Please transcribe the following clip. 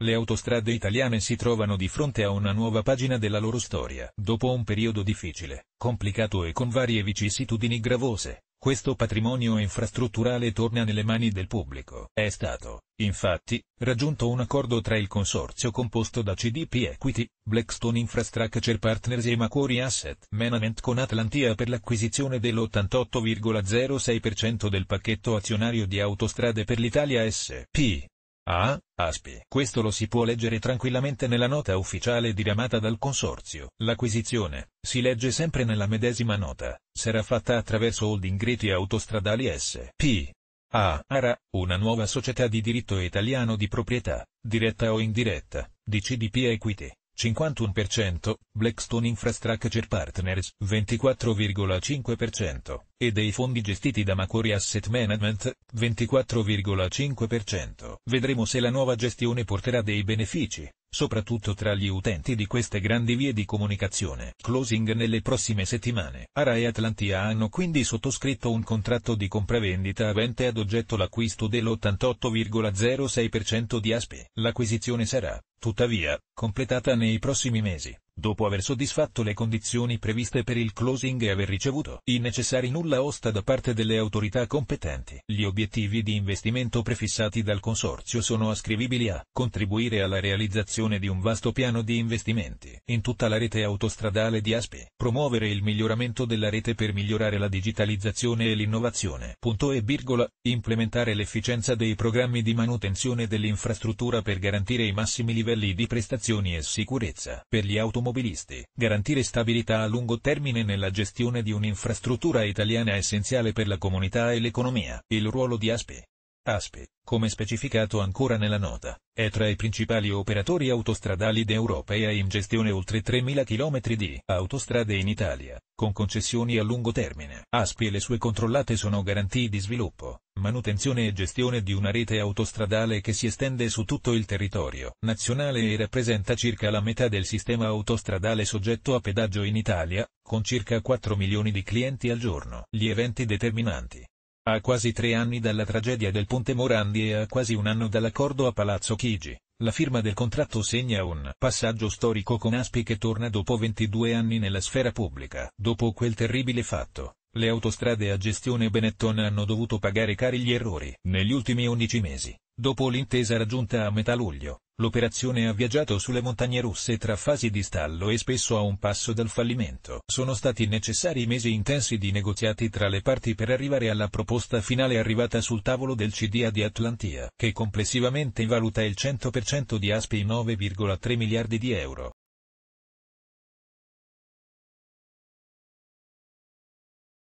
Le autostrade italiane si trovano di fronte a una nuova pagina della loro storia. Dopo un periodo difficile, complicato e con varie vicissitudini gravose, questo patrimonio infrastrutturale torna nelle mani del pubblico. È stato, infatti, raggiunto un accordo tra il consorzio composto da CDP Equity, Blackstone Infrastructure Partners e Macquarie Asset Management con Atlantia per l'acquisizione dell'88,06% del pacchetto azionario di Autostrade per l'Italia SP. Ah, Aspi. Questo lo si può leggere tranquillamente nella nota ufficiale diramata dal Consorzio. L'acquisizione, si legge sempre nella medesima nota, sarà fatta attraverso holding reti autostradali S.P. A. ARA, una nuova società di diritto italiano di proprietà, diretta o indiretta, di CDP Equity, 51%, Blackstone Infrastructure Partners, 24,5% e dei fondi gestiti da Macquarie Asset Management, 24,5%. Vedremo se la nuova gestione porterà dei benefici, soprattutto tra gli utenti di queste grandi vie di comunicazione. Closing nelle prossime settimane. Ara e Atlantia hanno quindi sottoscritto un contratto di compravendita avente ad oggetto l'acquisto dell'88,06% di Aspi. L'acquisizione sarà, tuttavia, completata nei prossimi mesi dopo aver soddisfatto le condizioni previste per il closing e aver ricevuto i necessari nulla osta da parte delle autorità competenti. Gli obiettivi di investimento prefissati dal Consorzio sono ascrivibili a contribuire alla realizzazione di un vasto piano di investimenti in tutta la rete autostradale di Aspi, promuovere il miglioramento della rete per migliorare la digitalizzazione e l'innovazione. Punto e virgola, implementare l'efficienza dei programmi di manutenzione dell'infrastruttura per garantire i massimi livelli di prestazioni e sicurezza per gli automobilisti automobilisti. Garantire stabilità a lungo termine nella gestione di un'infrastruttura italiana essenziale per la comunità e l'economia. Il ruolo di ASPI. ASPI, come specificato ancora nella nota, è tra i principali operatori autostradali d'Europa e ha in gestione oltre 3.000 km di autostrade in Italia, con concessioni a lungo termine. ASPI e le sue controllate sono garantie di sviluppo, manutenzione e gestione di una rete autostradale che si estende su tutto il territorio nazionale e rappresenta circa la metà del sistema autostradale soggetto a pedaggio in Italia, con circa 4 milioni di clienti al giorno. Gli eventi determinanti. A quasi tre anni dalla tragedia del Ponte Morandi e a quasi un anno dall'accordo a Palazzo Chigi, la firma del contratto segna un passaggio storico con Aspi che torna dopo 22 anni nella sfera pubblica. Dopo quel terribile fatto, le autostrade a gestione Benetton hanno dovuto pagare cari gli errori. Negli ultimi 11 mesi, dopo l'intesa raggiunta a metà luglio, l'operazione ha viaggiato sulle montagne russe tra fasi di stallo e spesso a un passo dal fallimento. Sono stati necessari mesi intensi di negoziati tra le parti per arrivare alla proposta finale arrivata sul tavolo del CDA di Atlantia, che complessivamente valuta il 100% di Aspi 9,3 miliardi di euro.